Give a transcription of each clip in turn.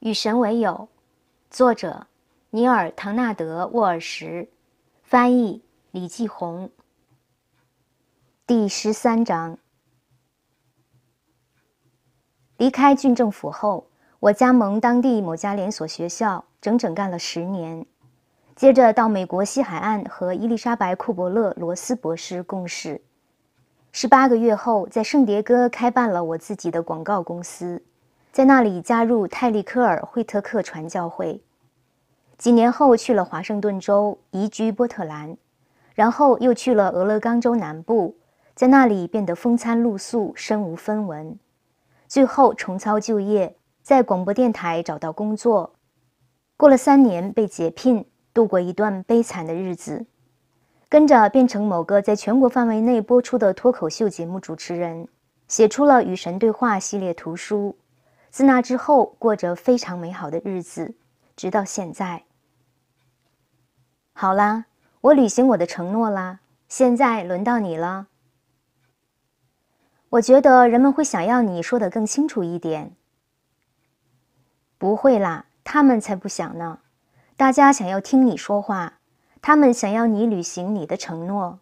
与神为友，作者尼尔·唐纳德·沃尔什，翻译李继红。第十三章，离开郡政府后，我加盟当地某家连锁学校，整整干了十年。接着到美国西海岸和伊丽莎白·库伯勒·罗斯博士共事，十八个月后，在圣迭戈开办了我自己的广告公司。在那里加入泰利科尔惠特克传教会，几年后去了华盛顿州移居波特兰，然后又去了俄勒冈州南部，在那里变得风餐露宿，身无分文，最后重操旧业，在广播电台找到工作，过了三年被解聘，度过一段悲惨的日子，跟着变成某个在全国范围内播出的脱口秀节目主持人，写出了《与神对话》系列图书。自那之后，过着非常美好的日子，直到现在。好啦，我履行我的承诺啦。现在轮到你了。我觉得人们会想要你说的更清楚一点。不会啦，他们才不想呢。大家想要听你说话，他们想要你履行你的承诺。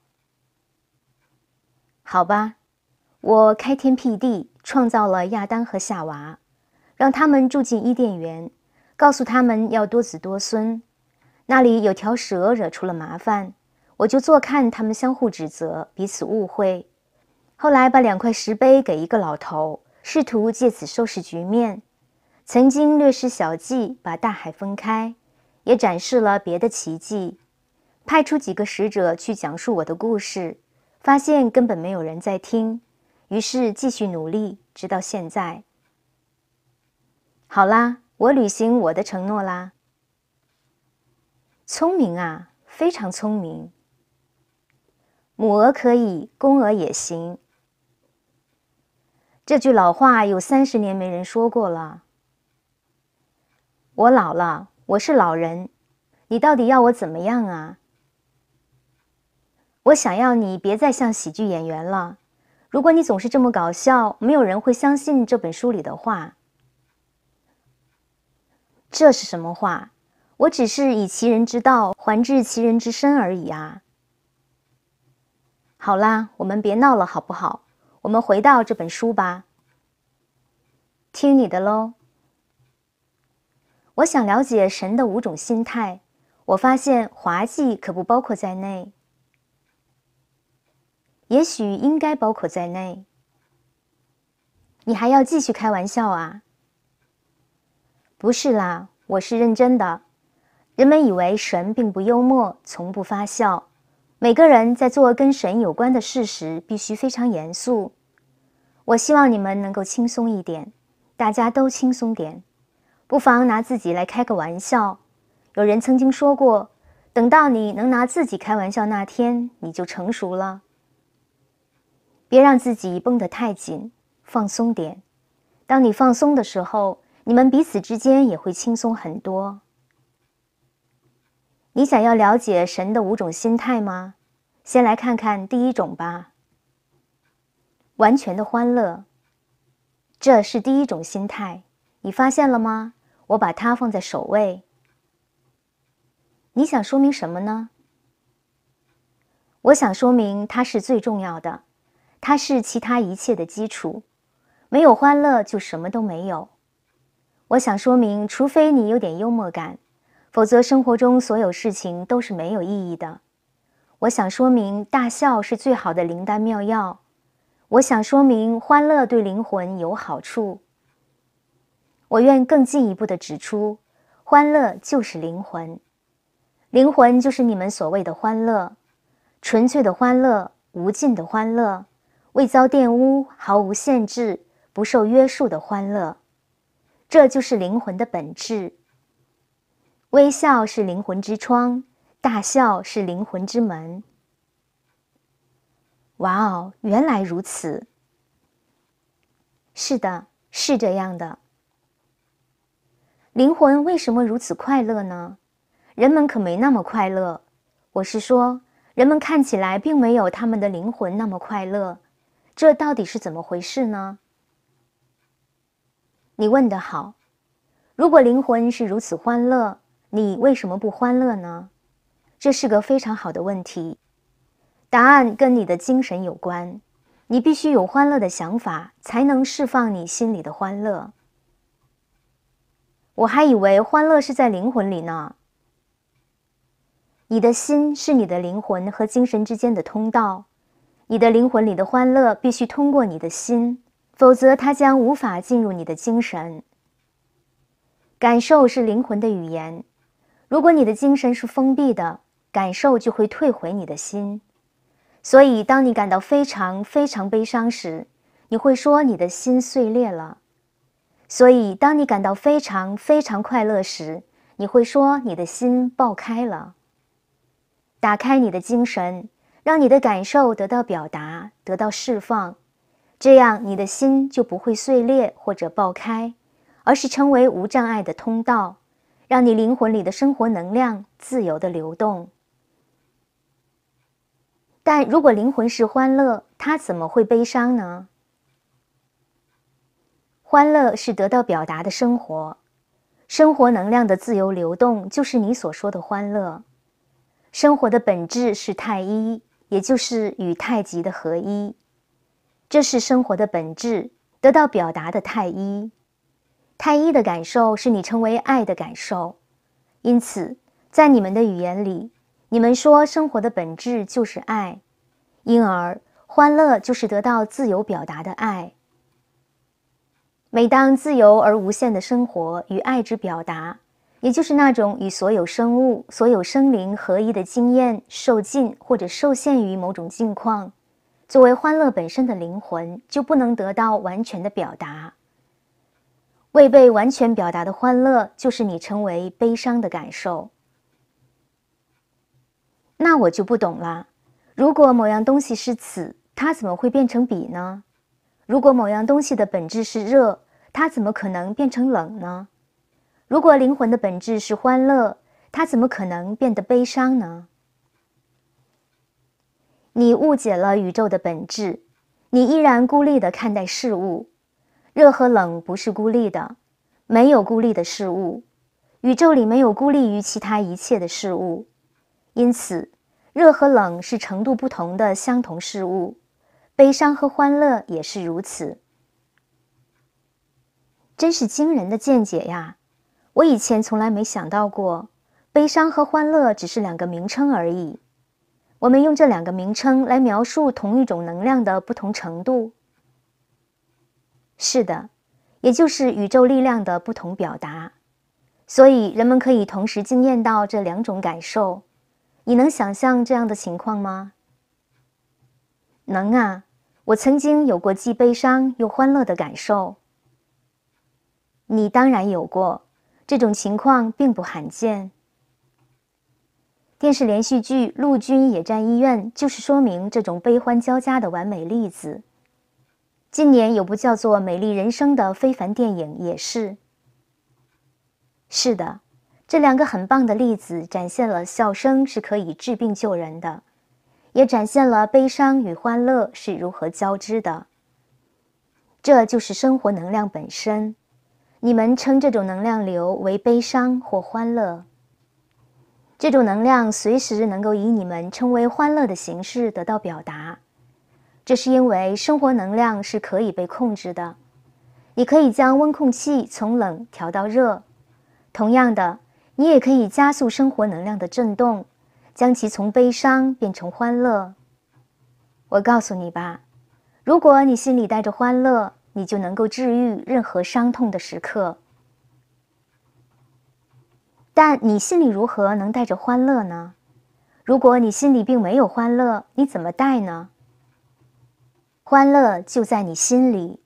好吧，我开天辟地，创造了亚当和夏娃。让他们住进伊甸园，告诉他们要多子多孙。那里有条蛇惹出了麻烦，我就坐看他们相互指责、彼此误会。后来把两块石碑给一个老头，试图借此收拾局面。曾经略施小计把大海分开，也展示了别的奇迹。派出几个使者去讲述我的故事，发现根本没有人在听，于是继续努力，直到现在。好啦，我履行我的承诺啦。聪明啊，非常聪明。母鹅可以，公鹅也行。这句老话有三十年没人说过了。我老了，我是老人，你到底要我怎么样啊？我想要你别再像喜剧演员了。如果你总是这么搞笑，没有人会相信这本书里的话。这是什么话？我只是以其人之道还治其人之身而已啊！好啦，我们别闹了，好不好？我们回到这本书吧。听你的喽。我想了解神的五种心态，我发现滑稽可不包括在内。也许应该包括在内。你还要继续开玩笑啊？不是啦，我是认真的。人们以为神并不幽默，从不发笑。每个人在做跟神有关的事时，必须非常严肃。我希望你们能够轻松一点，大家都轻松点，不妨拿自己来开个玩笑。有人曾经说过，等到你能拿自己开玩笑那天，你就成熟了。别让自己绷得太紧，放松点。当你放松的时候。你们彼此之间也会轻松很多。你想要了解神的五种心态吗？先来看看第一种吧。完全的欢乐，这是第一种心态。你发现了吗？我把它放在首位。你想说明什么呢？我想说明它是最重要的，它是其他一切的基础。没有欢乐，就什么都没有。我想说明，除非你有点幽默感，否则生活中所有事情都是没有意义的。我想说明，大笑是最好的灵丹妙药。我想说明，欢乐对灵魂有好处。我愿更进一步的指出，欢乐就是灵魂，灵魂就是你们所谓的欢乐，纯粹的欢乐，无尽的欢乐，未遭玷污，毫无限制，不受约束的欢乐。这就是灵魂的本质。微笑是灵魂之窗，大笑是灵魂之门。哇哦，原来如此！是的，是这样的。灵魂为什么如此快乐呢？人们可没那么快乐。我是说，人们看起来并没有他们的灵魂那么快乐。这到底是怎么回事呢？你问得好，如果灵魂是如此欢乐，你为什么不欢乐呢？这是个非常好的问题。答案跟你的精神有关，你必须有欢乐的想法，才能释放你心里的欢乐。我还以为欢乐是在灵魂里呢。你的心是你的灵魂和精神之间的通道，你的灵魂里的欢乐必须通过你的心。否则，它将无法进入你的精神。感受是灵魂的语言。如果你的精神是封闭的，感受就会退回你的心。所以，当你感到非常非常悲伤时，你会说你的心碎裂了；所以，当你感到非常非常快乐时，你会说你的心爆开了。打开你的精神，让你的感受得到表达，得到释放。这样，你的心就不会碎裂或者爆开，而是成为无障碍的通道，让你灵魂里的生活能量自由的流动。但如果灵魂是欢乐，它怎么会悲伤呢？欢乐是得到表达的生活，生活能量的自由流动就是你所说的欢乐。生活的本质是太一，也就是与太极的合一。这是生活的本质，得到表达的太一，太一的感受是你称为爱的感受。因此，在你们的语言里，你们说生活的本质就是爱，因而欢乐就是得到自由表达的爱。每当自由而无限的生活与爱之表达，也就是那种与所有生物、所有生灵合一的经验，受尽或者受限于某种境况。作为欢乐本身的灵魂，就不能得到完全的表达。未被完全表达的欢乐，就是你称为悲伤的感受。那我就不懂了。如果某样东西是此，它怎么会变成彼呢？如果某样东西的本质是热，它怎么可能变成冷呢？如果灵魂的本质是欢乐，它怎么可能变得悲伤呢？你误解了宇宙的本质，你依然孤立的看待事物。热和冷不是孤立的，没有孤立的事物，宇宙里没有孤立于其他一切的事物。因此，热和冷是程度不同的相同事物，悲伤和欢乐也是如此。真是惊人的见解呀！我以前从来没想到过，悲伤和欢乐只是两个名称而已。我们用这两个名称来描述同一种能量的不同程度。是的，也就是宇宙力量的不同表达。所以人们可以同时经验到这两种感受。你能想象这样的情况吗？能啊，我曾经有过既悲伤又欢乐的感受。你当然有过，这种情况并不罕见。电视连续剧《陆军野战医院》就是说明这种悲欢交加的完美例子。近年有部叫做《美丽人生》的非凡电影也是。是的，这两个很棒的例子展现了笑声是可以治病救人的，也展现了悲伤与欢乐是如何交织的。这就是生活能量本身。你们称这种能量流为悲伤或欢乐。这种能量随时能够以你们称为欢乐的形式得到表达，这是因为生活能量是可以被控制的。你可以将温控器从冷调到热，同样的，你也可以加速生活能量的振动，将其从悲伤变成欢乐。我告诉你吧，如果你心里带着欢乐，你就能够治愈任何伤痛的时刻。但你心里如何能带着欢乐呢？如果你心里并没有欢乐，你怎么带呢？欢乐就在你心里。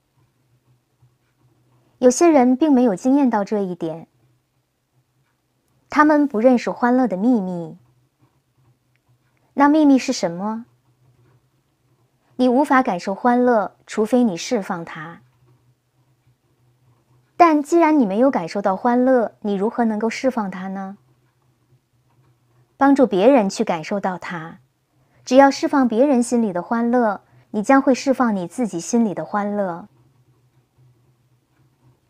有些人并没有经验到这一点，他们不认识欢乐的秘密。那秘密是什么？你无法感受欢乐，除非你释放它。但既然你没有感受到欢乐，你如何能够释放它呢？帮助别人去感受到它，只要释放别人心里的欢乐，你将会释放你自己心里的欢乐。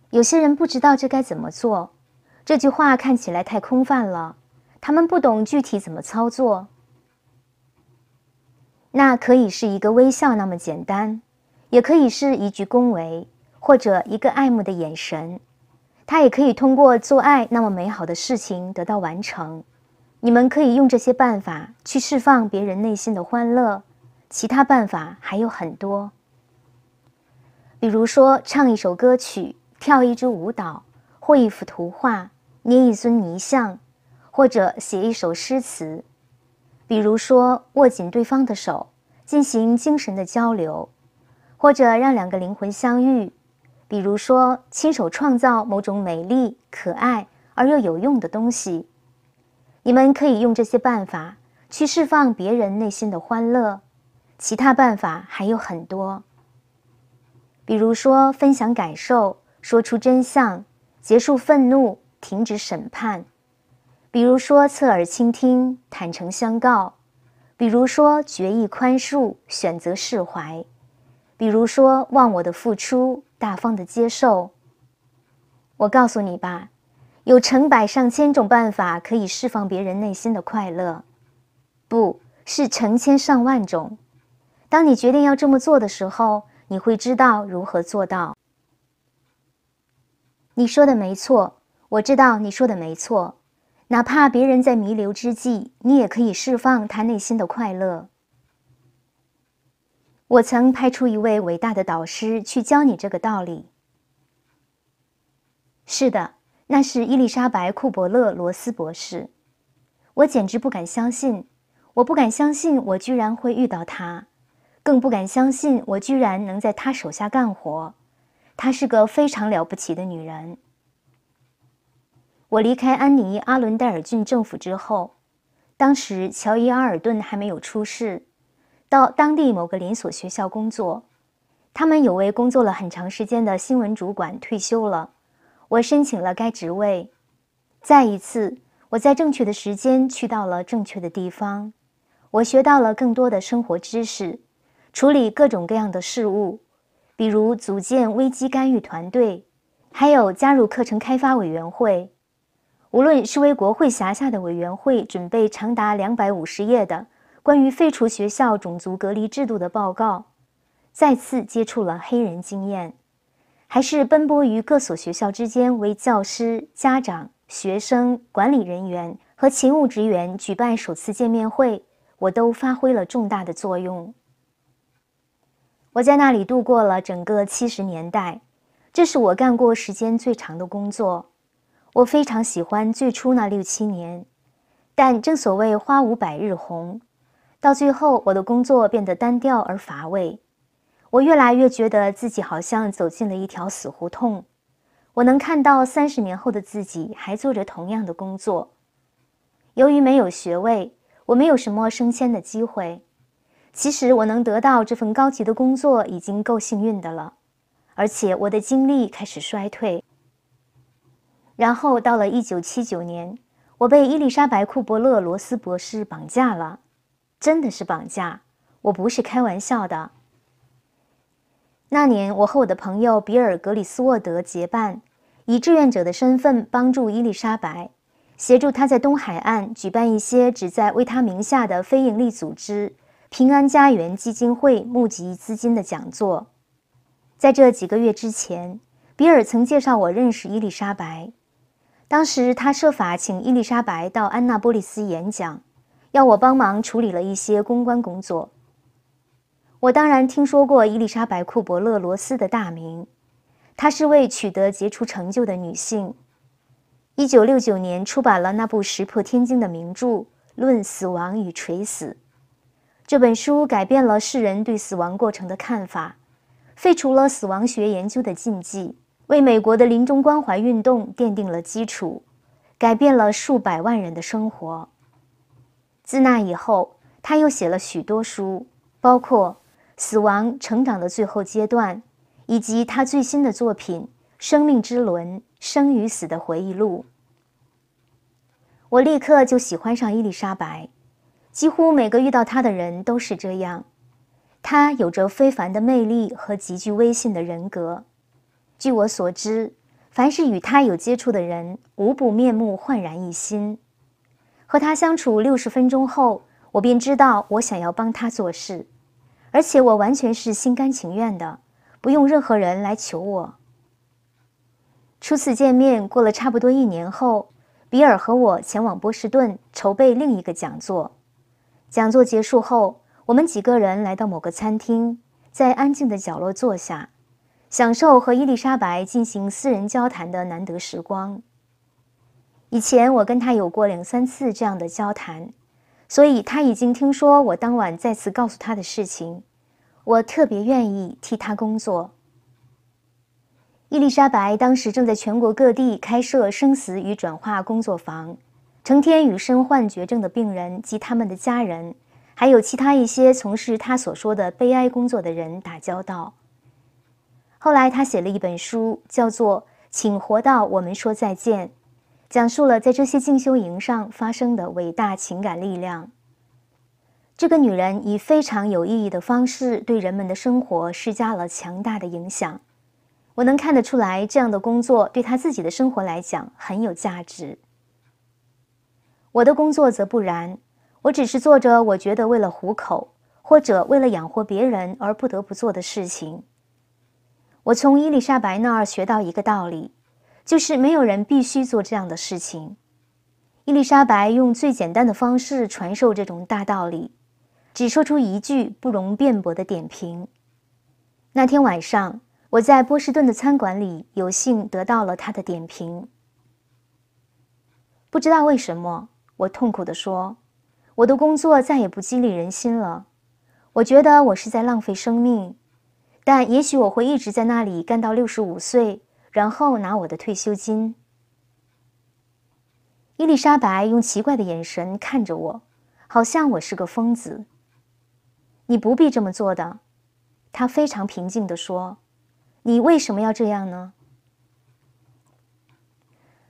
有些人不知道这该怎么做，这句话看起来太空泛了，他们不懂具体怎么操作。那可以是一个微笑那么简单，也可以是一句恭维。或者一个爱慕的眼神，他也可以通过做爱那么美好的事情得到完成。你们可以用这些办法去释放别人内心的欢乐，其他办法还有很多。比如说，唱一首歌曲，跳一支舞蹈，或一幅图画，捏一尊泥像，或者写一首诗词。比如说，握紧对方的手，进行精神的交流，或者让两个灵魂相遇。比如说，亲手创造某种美丽、可爱而又有用的东西，你们可以用这些办法去释放别人内心的欢乐。其他办法还有很多，比如说分享感受、说出真相、结束愤怒、停止审判；比如说侧耳倾听、坦诚相告；比如说决意宽恕、选择释怀；比如说忘我的付出。大方的接受。我告诉你吧，有成百上千种办法可以释放别人内心的快乐，不是成千上万种。当你决定要这么做的时候，你会知道如何做到。你说的没错，我知道你说的没错。哪怕别人在弥留之际，你也可以释放他内心的快乐。我曾派出一位伟大的导师去教你这个道理。是的，那是伊丽莎白·库伯勒·罗斯博士。我简直不敢相信，我不敢相信我居然会遇到她，更不敢相信我居然能在她手下干活。她是个非常了不起的女人。我离开安妮·阿伦戴尔郡政府之后，当时乔伊·阿尔顿还没有出世。到当地某个连锁学校工作，他们有位工作了很长时间的新闻主管退休了，我申请了该职位。再一次，我在正确的时间去到了正确的地方，我学到了更多的生活知识，处理各种各样的事务，比如组建危机干预团队，还有加入课程开发委员会。无论是为国会辖下的委员会准备长达两百五十页的。关于废除学校种族隔离制度的报告，再次接触了黑人经验，还是奔波于各所学校之间，为教师、家长、学生、管理人员和勤务职员举办首次见面会，我都发挥了重大的作用。我在那里度过了整个七十年代，这是我干过时间最长的工作。我非常喜欢最初那六七年，但正所谓花无百日红。到最后，我的工作变得单调而乏味，我越来越觉得自己好像走进了一条死胡同。我能看到三十年后的自己还做着同样的工作。由于没有学位，我没有什么升迁的机会。其实我能得到这份高级的工作已经够幸运的了，而且我的精力开始衰退。然后到了一九七九年，我被伊丽莎白·库伯勒·罗斯博士绑架了。真的是绑架，我不是开玩笑的。那年，我和我的朋友比尔·格里斯沃德结伴，以志愿者的身份帮助伊丽莎白，协助他在东海岸举办一些旨在为他名下的非营利组织“平安家园基金会”募集资金的讲座。在这几个月之前，比尔曾介绍我认识伊丽莎白，当时他设法请伊丽莎白到安纳波利斯演讲。让我帮忙处理了一些公关工作。我当然听说过伊丽莎白·库伯勒罗斯的大名，她是位取得杰出成就的女性。1969年出版了那部石破天惊的名著《论死亡与垂死》，这本书改变了世人对死亡过程的看法，废除了死亡学研究的禁忌，为美国的临终关怀运动奠定了基础，改变了数百万人的生活。自那以后，他又写了许多书，包括《死亡成长的最后阶段》，以及他最新的作品《生命之轮：生与死的回忆录》。我立刻就喜欢上伊丽莎白，几乎每个遇到她的人都是这样。她有着非凡的魅力和极具威信的人格。据我所知，凡是与她有接触的人，无不面目焕然一新。和他相处六十分钟后，我便知道我想要帮他做事，而且我完全是心甘情愿的，不用任何人来求我。初次见面过了差不多一年后，比尔和我前往波士顿筹备另一个讲座。讲座结束后，我们几个人来到某个餐厅，在安静的角落坐下，享受和伊丽莎白进行私人交谈的难得时光。以前我跟他有过两三次这样的交谈，所以他已经听说我当晚再次告诉他的事情。我特别愿意替他工作。伊丽莎白当时正在全国各地开设生死与转化工作坊，成天与身患绝症的病人及他们的家人，还有其他一些从事他所说的悲哀工作的人打交道。后来他写了一本书，叫做《请活到我们说再见》。讲述了在这些进修营上发生的伟大情感力量。这个女人以非常有意义的方式对人们的生活施加了强大的影响。我能看得出来，这样的工作对她自己的生活来讲很有价值。我的工作则不然，我只是做着我觉得为了糊口或者为了养活别人而不得不做的事情。我从伊丽莎白那儿学到一个道理。就是没有人必须做这样的事情。伊丽莎白用最简单的方式传授这种大道理，只说出一句不容辩驳的点评。那天晚上，我在波士顿的餐馆里有幸得到了他的点评。不知道为什么，我痛苦地说：“我的工作再也不激励人心了。我觉得我是在浪费生命，但也许我会一直在那里干到六十五岁。”然后拿我的退休金。伊丽莎白用奇怪的眼神看着我，好像我是个疯子。你不必这么做的，他非常平静的说：“你为什么要这样呢？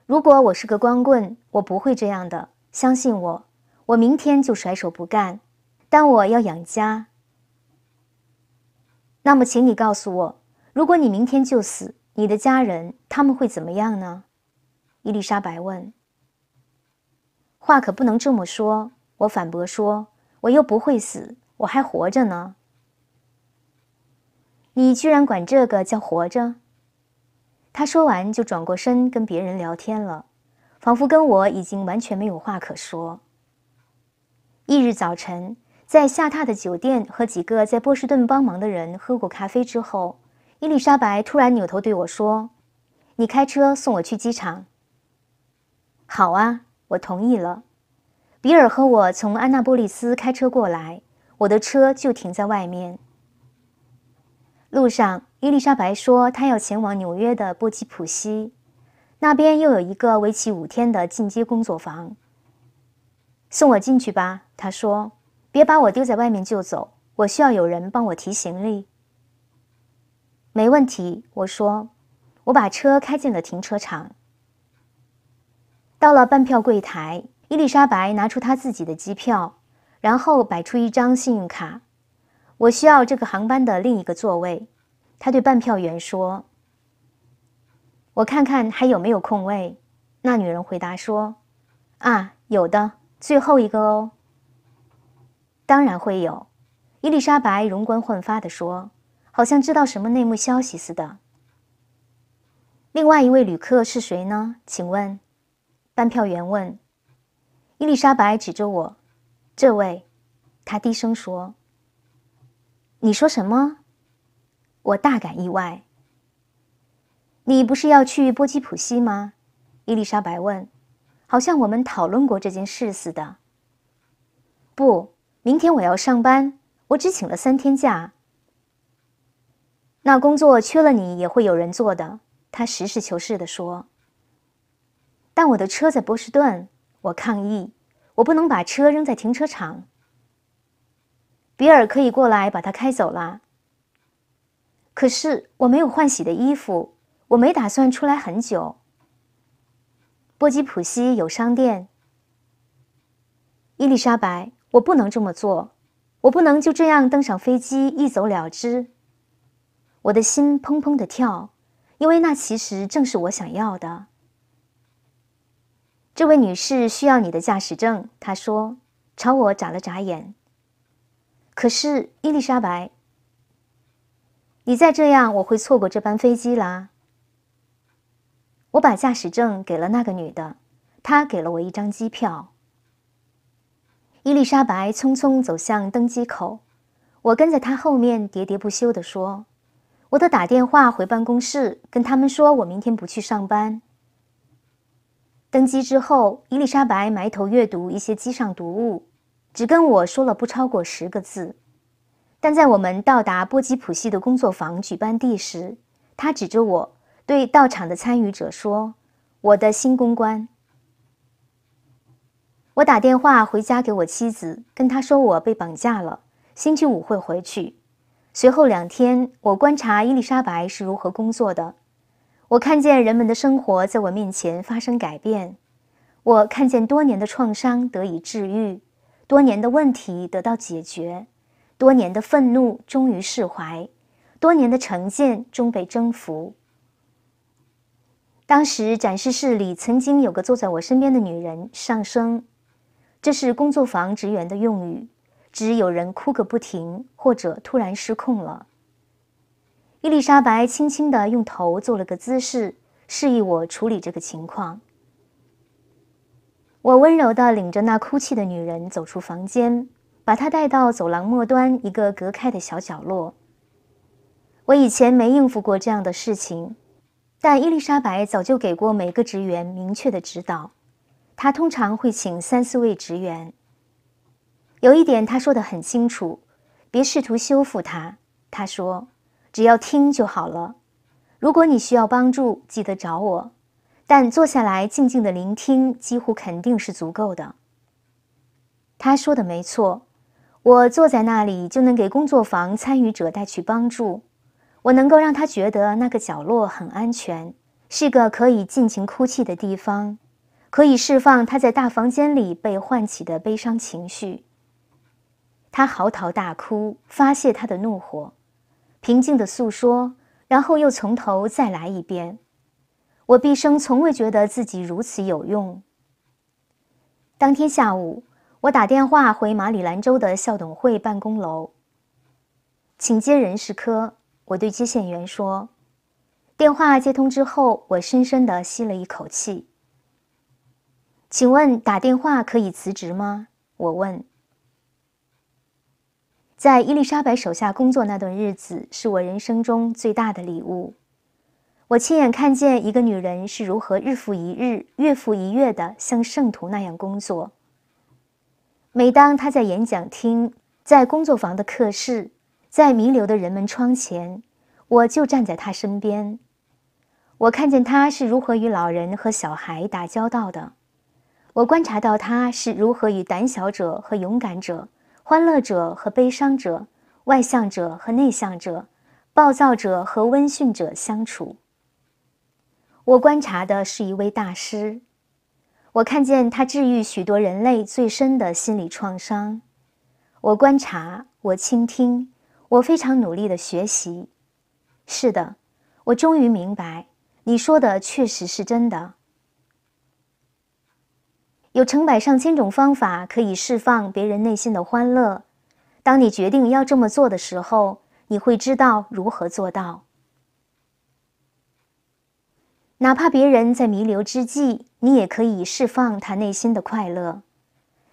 如果我是个光棍，我不会这样的。相信我，我明天就甩手不干。但我要养家。那么，请你告诉我，如果你明天就死，你的家人他们会怎么样呢？伊丽莎白问。话可不能这么说，我反驳说，我又不会死，我还活着呢。你居然管这个叫活着？他说完就转过身跟别人聊天了，仿佛跟我已经完全没有话可说。翌日早晨，在下榻的酒店和几个在波士顿帮忙的人喝过咖啡之后。伊丽莎白突然扭头对我说：“你开车送我去机场。”“好啊，我同意了。”比尔和我从安娜波利斯开车过来，我的车就停在外面。路上，伊丽莎白说她要前往纽约的波基普西，那边又有一个为期五天的进阶工作坊。“送我进去吧。”她说，“别把我丢在外面就走，我需要有人帮我提行李。”没问题，我说，我把车开进了停车场。到了办票柜台，伊丽莎白拿出她自己的机票，然后摆出一张信用卡。我需要这个航班的另一个座位，她对办票员说。我看看还有没有空位。那女人回答说：“啊，有的，最后一个哦。”当然会有，伊丽莎白容光焕发地说。好像知道什么内幕消息似的。另外一位旅客是谁呢？请问，办票员问。伊丽莎白指着我，这位，他低声说：“你说什么？”我大感意外。你不是要去波基普西吗？伊丽莎白问，好像我们讨论过这件事似的。不，明天我要上班，我只请了三天假。那工作缺了你也会有人做的，他实事求是的说。但我的车在波士顿，我抗议，我不能把车扔在停车场。比尔可以过来把它开走啦。可是我没有换洗的衣服，我没打算出来很久。波吉普西有商店。伊丽莎白，我不能这么做，我不能就这样登上飞机一走了之。我的心砰砰的跳，因为那其实正是我想要的。这位女士需要你的驾驶证，她说，朝我眨了眨眼。可是，伊丽莎白，你再这样，我会错过这班飞机啦。我把驾驶证给了那个女的，她给了我一张机票。伊丽莎白匆匆走向登机口，我跟在她后面，喋喋不休地说。我得打电话回办公室，跟他们说我明天不去上班。登机之后，伊丽莎白埋头阅读一些机上读物，只跟我说了不超过十个字。但在我们到达波吉普西的工作坊举办地时，他指着我对到场的参与者说：“我的新公关。”我打电话回家给我妻子，跟她说我被绑架了，星期五会回去。随后两天，我观察伊丽莎白是如何工作的。我看见人们的生活在我面前发生改变，我看见多年的创伤得以治愈，多年的问题得到解决，多年的愤怒终于释怀，多年的成见终被征服。当时展示室里曾经有个坐在我身边的女人上升，这是工作房职员的用语。只有人哭个不停，或者突然失控了。伊丽莎白轻轻地用头做了个姿势，示意我处理这个情况。我温柔地领着那哭泣的女人走出房间，把她带到走廊末端一个隔开的小角落。我以前没应付过这样的事情，但伊丽莎白早就给过每个职员明确的指导。她通常会请三四位职员。有一点他说得很清楚，别试图修复它。他说，只要听就好了。如果你需要帮助，记得找我。但坐下来静静地聆听，几乎肯定是足够的。他说的没错，我坐在那里就能给工作坊参与者带去帮助。我能够让他觉得那个角落很安全，是个可以尽情哭泣的地方，可以释放他在大房间里被唤起的悲伤情绪。他嚎啕大哭，发泄他的怒火，平静地诉说，然后又从头再来一遍。我毕生从未觉得自己如此有用。当天下午，我打电话回马里兰州的校董会办公楼，请接人事科。我对接线员说：“电话接通之后，我深深地吸了一口气。请问打电话可以辞职吗？”我问。在伊丽莎白手下工作那段日子是我人生中最大的礼物。我亲眼看见一个女人是如何日复一日、月复一月的像圣徒那样工作。每当她在演讲厅、在工作房的客室、在弥留的人们窗前，我就站在她身边。我看见她是如何与老人和小孩打交道的。我观察到她是如何与胆小者和勇敢者。欢乐者和悲伤者，外向者和内向者，暴躁者和温驯者相处。我观察的是一位大师，我看见他治愈许多人类最深的心理创伤。我观察，我倾听，我非常努力的学习。是的，我终于明白，你说的确实是真的。有成百上千种方法可以释放别人内心的欢乐。当你决定要这么做的时候，你会知道如何做到。哪怕别人在弥留之际，你也可以释放他内心的快乐。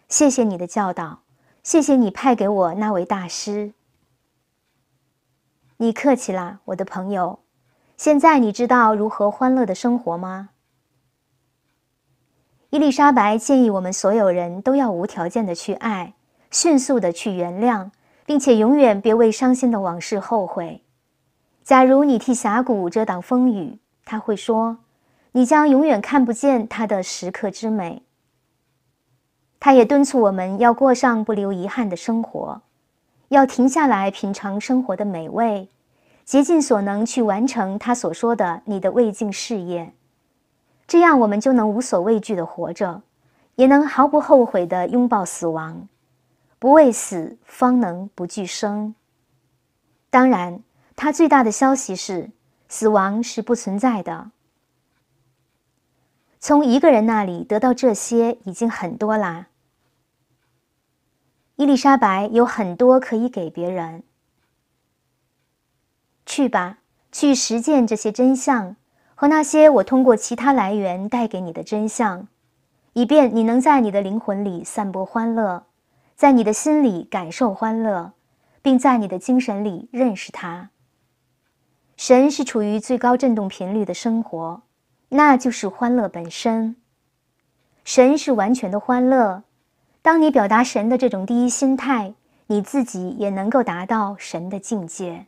谢谢你的教导，谢谢你派给我那位大师。你客气啦，我的朋友。现在你知道如何欢乐的生活吗？伊丽莎白建议我们所有人都要无条件的去爱，迅速的去原谅，并且永远别为伤心的往事后悔。假如你替峡谷遮挡风雨，他会说，你将永远看不见它的时刻之美。他也敦促我们要过上不留遗憾的生活，要停下来品尝生活的美味，竭尽所能去完成他所说的你的未尽事业。这样，我们就能无所畏惧的活着，也能毫不后悔的拥抱死亡。不畏死，方能不惧生。当然，他最大的消息是，死亡是不存在的。从一个人那里得到这些已经很多啦。伊丽莎白有很多可以给别人。去吧，去实践这些真相。和那些我通过其他来源带给你的真相，以便你能在你的灵魂里散播欢乐，在你的心里感受欢乐，并在你的精神里认识它。神是处于最高振动频率的生活，那就是欢乐本身。神是完全的欢乐。当你表达神的这种第一心态，你自己也能够达到神的境界。